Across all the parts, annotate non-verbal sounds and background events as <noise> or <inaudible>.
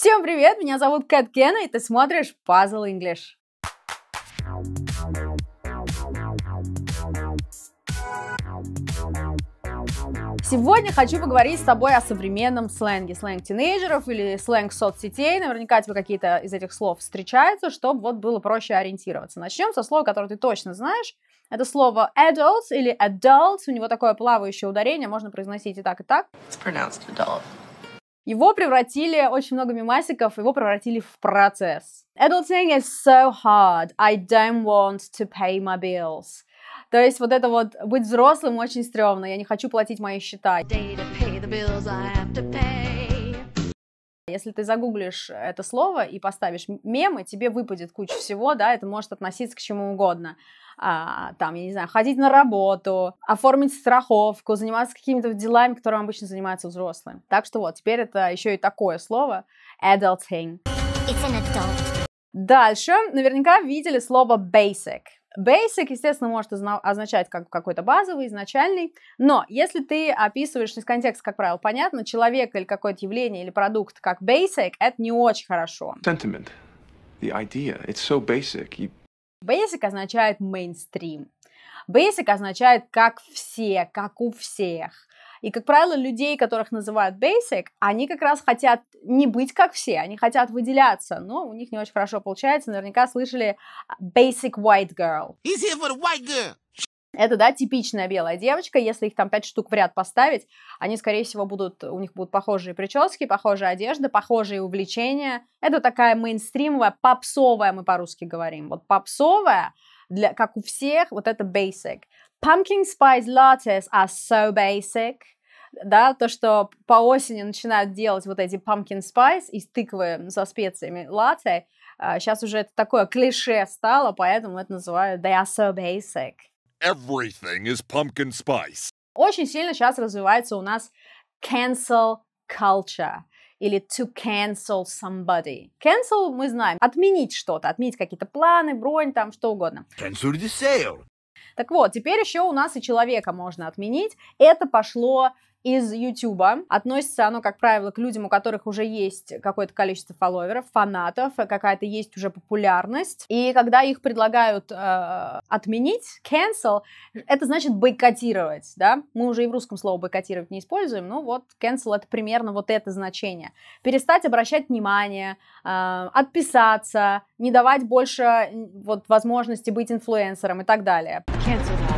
Всем привет, меня зовут Кэт Кена, и ты смотришь Puzzle English. Сегодня хочу поговорить с тобой о современном сленге, сленг тинейджеров или сленг соцсетей. Наверняка тебе какие-то из этих слов встречаются, чтобы вот было проще ориентироваться. Начнем со слова, которое ты точно знаешь. Это слово adults или adults. У него такое плавающее ударение, можно произносить и так, и так. It's pronounced adult. Его превратили, очень много мемасиков, его превратили в процесс. Adulting is so hard. I don't want to pay my bills. То есть вот это вот быть взрослым очень стрёмно. Я не хочу платить мои счета. Day to pay the bills I have to pay. Если ты загуглишь это слово и поставишь мемы, тебе выпадет куча всего, да, это может относиться к чему угодно. А, там, я не знаю, ходить на работу, оформить страховку, заниматься какими-то делами, которыми обычно занимаются взрослые. Так что вот, теперь это еще и такое слово adulting. It's an adult. Дальше наверняка видели слово basic. Basic, естественно, может означать как какой-то базовый, изначальный, но если ты описываешь из контекста, как правило, понятно, человека или какое-то явление или продукт как basic, это не очень хорошо. Sentiment, the idea, it's so basic. You... Basic означает mainstream. Basic означает как все, как у всех. И, как правило, людей, которых называют basic, они как раз хотят не быть как все, они хотят выделяться, но у них не очень хорошо получается. Наверняка слышали а, basic white girl. He's here for the white girl. Это, да, типичная белая девочка. Если их там пять штук в ряд поставить, они, скорее всего, будут, у них будут похожие прически, похожая одежда, похожие увлечения. Это такая мейнстримовая, попсовая, мы по-русски говорим. Вот попсовая, для, как у всех, вот это basic. Pumpkin spice lattes are so basic. Да, то, что по осени начинают делать вот эти pumpkin spice из тыквы со специями латте, сейчас а, уже это такое клише стало, поэтому это называют they are so basic. Everything is pumpkin spice. Очень сильно сейчас развивается у нас cancel culture или to cancel somebody. Cancel мы знаем, отменить что-то, отменить какие-то планы, бронь, там, что угодно. Cancel the sale. Так вот, теперь еще у нас и человека можно отменить. Это пошло из YouTube. Относится оно, как правило, к людям, у которых уже есть какое-то количество фолловеров, фанатов, какая-то есть уже популярность. И когда их предлагают э, отменить, cancel, это значит бойкотировать, да? Мы уже и в русском слово бойкотировать не используем, но вот cancel это примерно вот это значение. Перестать обращать внимание, э, отписаться, не давать больше вот возможности быть инфлюенсером и так далее. Cancel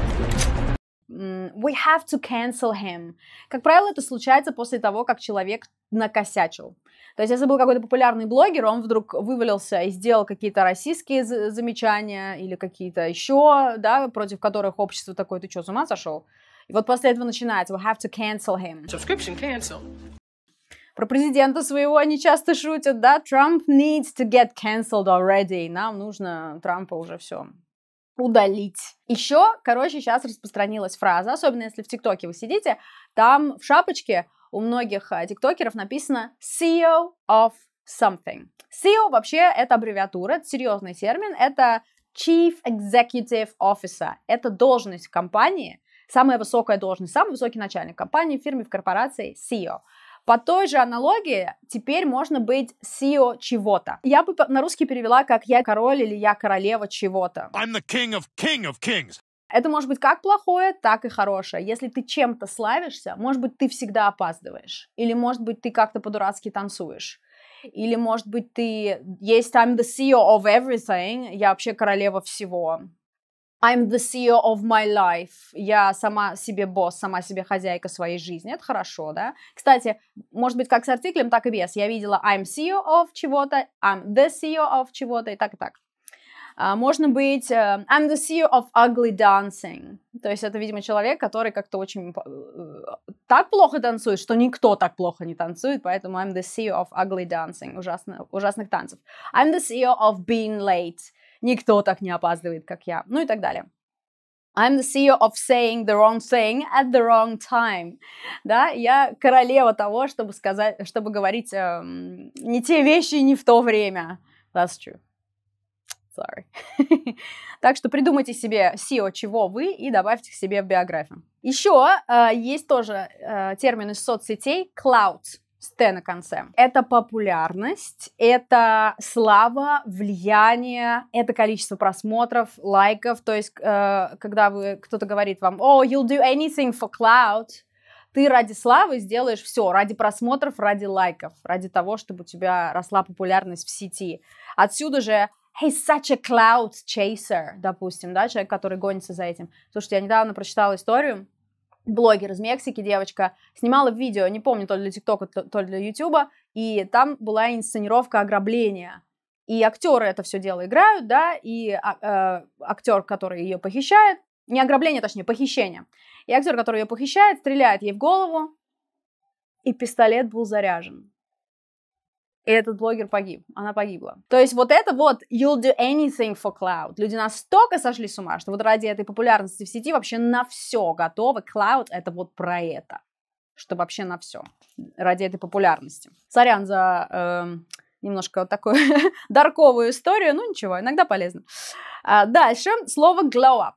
we have to cancel him. Как правило, это случается после того, как человек накосячил. То есть, если был какой-то популярный блогер, он вдруг вывалился и сделал какие-то российские замечания или какие-то еще, да, против которых общество такое, ты что, с ума сошел? И вот после этого начинается, we have to cancel him. Subscription cancel. Про президента своего они часто шутят, да, Trump needs to get cancelled already. Нам нужно Трампа уже все, удалить. Еще, короче, сейчас распространилась фраза, особенно если в ТикТоке вы сидите, там в шапочке у многих э, тиктокеров написано CEO of something. CEO вообще это аббревиатура, это серьезный термин, это Chief Executive Officer. Это должность компании, самая высокая должность, самый высокий начальник компании, в фирме, в корпорации, CEO. По той же аналогии теперь можно быть CEO чего-то. Я бы на русский перевела как «я король» или «я королева чего-то». I'm the king of king of kings. Это может быть как плохое, так и хорошее. Если ты чем-то славишься, может быть, ты всегда опаздываешь. Или, может быть, ты как-то по-дурацки танцуешь. Или, может быть, ты есть I'm the CEO of everything, я вообще королева всего. I'm the CEO of my life. Я сама себе босс, сама себе хозяйка своей жизни. Это хорошо, да? Кстати, может быть, как с артиклем, так и без. Я видела I'm CEO of чего-то, I'm the CEO of чего-то и так и так. А, можно быть э, I'm the CEO of ugly dancing. То есть это, видимо, человек, который как-то очень э, так плохо танцует, что никто так плохо не танцует, поэтому I'm the CEO of ugly dancing, ужасно, ужасных танцев. I'm the CEO of being late никто так не опаздывает, как я, ну и так далее. I'm the CEO of saying the wrong thing at the wrong time. Да, я королева того, чтобы сказать, чтобы говорить эм, не те вещи не в то время. That's true. Sorry. <laughs> так что придумайте себе CEO чего вы, и добавьте к себе в биографию. Еще э, есть тоже э, термин из соцсетей cloud с Т на конце. Это популярность, это слава, влияние, это количество просмотров, лайков. То есть, э, когда вы кто-то говорит вам, "Oh, you'll do anything for cloud", ты ради славы сделаешь все, ради просмотров, ради лайков, ради того, чтобы у тебя росла популярность в сети. Отсюда же he's such a cloud chaser, допустим, да, человек, который гонится за этим. Слушайте, я недавно прочитала историю блогер из Мексики, девочка, снимала видео, не помню, то ли для ТикТока, то ли для Ютуба, и там была инсценировка ограбления. И актеры это все дело играют, да, и а, э, актер, который ее похищает, не ограбление, точнее, похищение. И актер, который ее похищает, стреляет ей в голову, и пистолет был заряжен. И этот блогер погиб, она погибла. То есть вот это вот you'll do anything for cloud. Люди настолько сошли с ума, что вот ради этой популярности в сети вообще на все готовы. Cloud это вот про это, что вообще на все ради этой популярности. Сорян за э, немножко вот такую <laughs> дарковую историю, ну ничего, иногда полезно. А дальше слово glow up.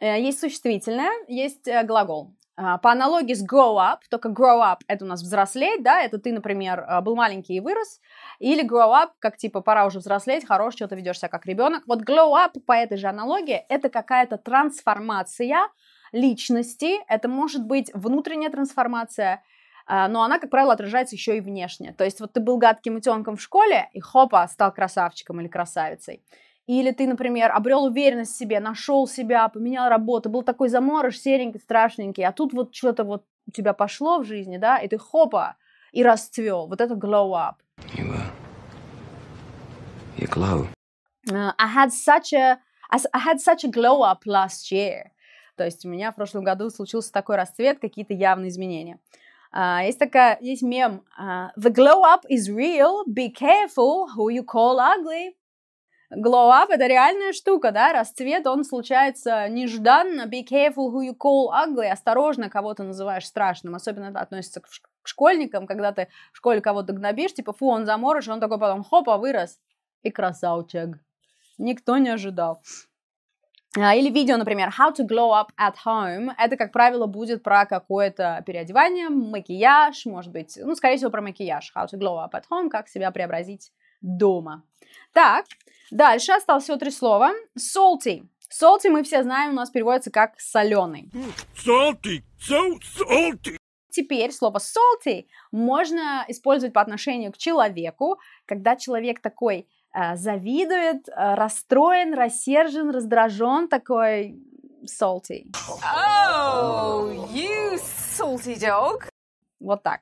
Э, есть существительное, есть э, глагол. А, по аналогии с grow up, только grow up это у нас взрослеть, да, это ты, например, а, был маленький и вырос, или grow up, как типа пора уже взрослеть, хорош, что ты ведешь себя как ребенок. Вот grow up по этой же аналогии это какая-то трансформация личности, это может быть внутренняя трансформация, а, но она, как правило, отражается еще и внешне. То есть вот ты был гадким утенком в школе и хопа, стал красавчиком или красавицей. Или ты, например, обрел уверенность в себе, нашел себя, поменял работу, был такой заморож, серенький, страшненький, а тут вот что-то вот у тебя пошло в жизни, да, и ты хопа, и расцвел. Вот это glow up. You, uh, you glow. Uh, I had such a I had such a glow up last year. То есть у меня в прошлом году случился такой расцвет, какие-то явные изменения. Uh, есть такая, есть мем. Uh, The glow up is real. Be careful who you call ugly. Glow up — это реальная штука, да, расцвет, он случается нежданно. Be careful who you call ugly. Осторожно, кого ты называешь страшным. Особенно это относится к, школьникам, когда ты в школе кого-то гнобишь, типа, фу, он заморож, он такой потом, хопа, вырос. И красавчик. Никто не ожидал. А, или видео, например, How to glow up at home. Это, как правило, будет про какое-то переодевание, макияж, может быть, ну, скорее всего, про макияж. How to glow up at home, как себя преобразить дома. Так, дальше осталось всего три слова. Salty. Salty мы все знаем, у нас переводится как соленый. Salty, so salty. Теперь слово salty можно использовать по отношению к человеку, когда человек такой э, завидует, э, расстроен, рассержен, раздражен, такой salty. Oh, you salty dog. Вот так.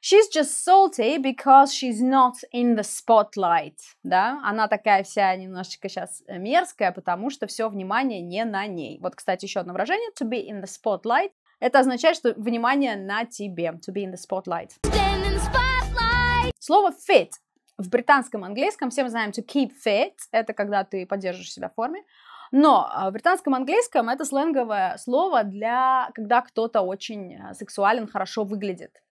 She's just salty because she's not in the spotlight. Да? Она такая вся немножечко сейчас э, мерзкая, потому что все внимание не на ней. Вот, кстати, еще одно выражение. To be in the spotlight. Это означает, что внимание на тебе. To be in the spotlight. In the spotlight. Слово fit. В британском английском все мы знаем to keep fit. Это когда ты поддерживаешь себя в форме. Но э, в британском английском это сленговое слово для когда кто-то очень э, сексуален, хорошо выглядит.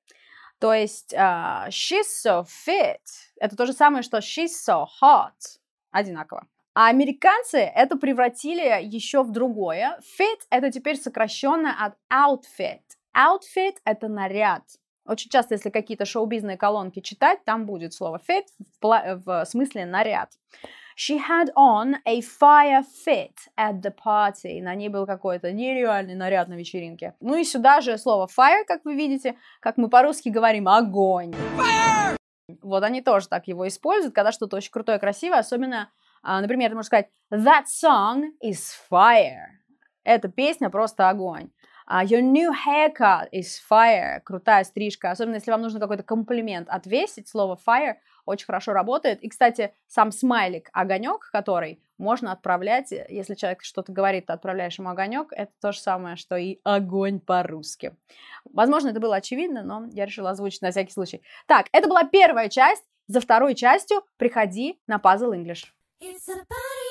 То есть uh, she's so fit – это то же самое, что she's so hot. Одинаково. А американцы это превратили еще в другое. Fit – это теперь сокращенно от outfit. Outfit – это наряд. Очень часто, если какие-то шоу-бизные колонки читать, там будет слово fit в, в смысле наряд. She had on a fire fit at the party. На ней был какой-то нереальный наряд на вечеринке. Ну и сюда же слово fire, как вы видите, как мы по-русски говорим, огонь. Fire! Вот они тоже так его используют, когда что-то очень крутое, красивое, особенно, а, например, ты можешь сказать That song is fire. Эта песня просто огонь. А, your new haircut is fire. Крутая стрижка. Особенно, если вам нужно какой-то комплимент отвесить, слово fire очень хорошо работает. И, кстати, сам смайлик, огонек, который можно отправлять, э, если человек что-то говорит, ты отправляешь ему огонек, это то же самое, что и огонь по-русски. Возможно, это было очевидно, но я решила озвучить на всякий случай. Так, это была первая часть. За второй частью приходи на Puzzle English. It's a party.